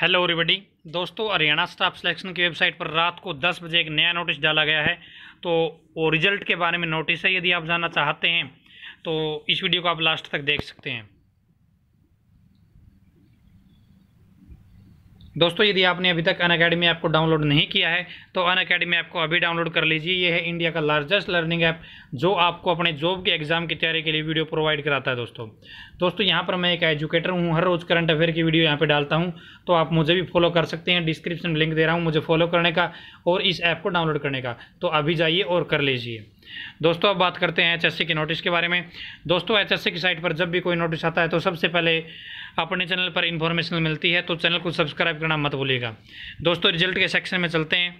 hello everybody दोस्तों Haryana staff selection की website पर रात को 10 बजे एक नया नोटिस डाला गया है तो वो रिजल्ट के बारे में नोटिस है यदि आप जानना चाहते हैं तो इस वीडियो को आप लास्ट तक देख सकते हैं दोस्तों यदि आपने अभी तक अन अकेडमी ऐप को डाउनलोड नहीं किया है तो अन अकेडमी ऐप को अभी डाउनलोड कर लीजिए ये है इंडिया का लार्जेस्ट लर्निंग ऐप जो आपको अपने जॉब के एग्जाम की तैयारी के लिए वीडियो प्रोवाइड कराता है दोस्तों दोस्तों यहाँ पर मैं एक एजुकेटर हूँ हर रोज़ करंट अफेयर की वीडियो यहाँ पर डालता हूँ तो आप मुझे भी फॉलो कर सकते हैं डिस्क्रिप्शन लिंक दे रहा हूँ मुझे फॉलो करने का और इस ऐप को डाउनलोड करने का तो अभी जाइए और कर लीजिए दोस्तों अब बात करते हैं एचएससी के नोटिस के बारे में दोस्तों एचएससी की साइट पर जब भी कोई नोटिस आता है तो सबसे पहले अपने चैनल पर इन्फॉर्मेशन मिलती है तो चैनल को सब्सक्राइब करना मत भूलिएगा दोस्तों रिजल्ट के सेक्शन में चलते हैं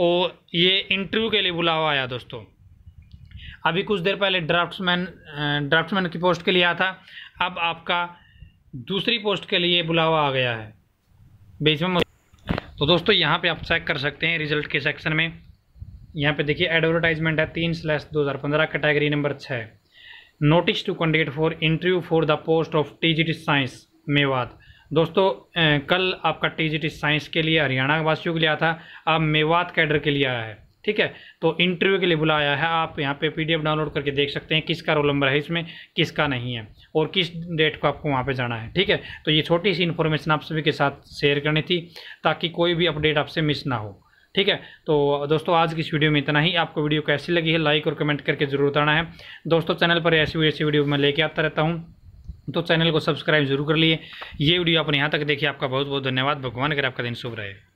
और ये इंटरव्यू के लिए बुलावा आया दोस्तों अभी कुछ देर पहले ड्राफ्ट्समैन ड्राफ्टमैन की पोस्ट के लिए आया था अब आपका दूसरी पोस्ट के लिए बुलावा आ गया है बीच में तो दोस्तों यहाँ पे आप चेक कर सकते हैं रिजल्ट के सेक्शन में यहाँ पे देखिए एडवर्टाइजमेंट है तीन स्लैश दो हज़ार पंद्रह कैटेगरी नंबर छः notice to candidate for interview for the post of TGT science Mewat दोस्तों कल आपका टीजीटी साइंस के लिए हरियाणा वासियों के लिए आया था अब मेवात कैडर के लिए आया है ठीक है तो इंटरव्यू के लिए बुलाया है आप यहाँ पे पीडीएफ डाउनलोड करके देख सकते हैं किसका रोल नंबर है इसमें किसका नहीं है और किस डेट को आपको वहाँ पे जाना है ठीक है तो ये छोटी सी इन्फॉर्मेशन आप सभी के साथ शेयर करनी थी ताकि कोई भी अपडेट आपसे मिस ना हो ठीक है तो दोस्तों आज की इस वीडियो में इतना ही आपको वीडियो कैसी लगी है लाइक और कमेंट करके जरूर बताना है दोस्तों चैनल पर ऐसी ऐसी वीडियो मैं लेके आता रहता हूँ तो चैनल को सब्सक्राइब जरूर कर लिए ये वीडियो आपने यहाँ तक देखिए आपका बहुत बहुत धन्यवाद भगवान अगर आपका दिन शुभ रहे